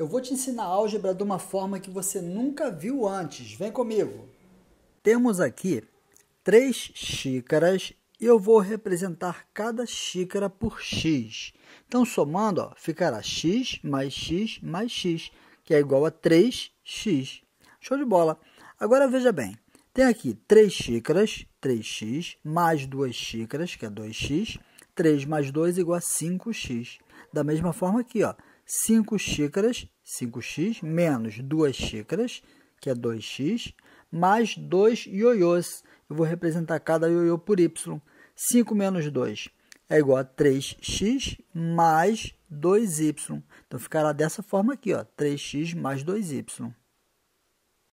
Eu vou te ensinar álgebra de uma forma que você nunca viu antes. Vem comigo. Temos aqui três xícaras e eu vou representar cada xícara por x. Então, somando, ó, ficará x mais x mais x, que é igual a 3x. Show de bola! Agora veja bem, tem aqui três xícaras, 3x, mais duas xícaras, que é 2x, 3 mais 2 é igual a 5x. Da mesma forma aqui, ó, 5 xícaras, 5x, menos 2 xícaras, que é 2x, mais 2 ioiôs. Eu vou representar cada ioiô por y. 5 menos 2 é igual a 3x mais 2y. Então, ficará dessa forma aqui, ó, 3x mais 2y.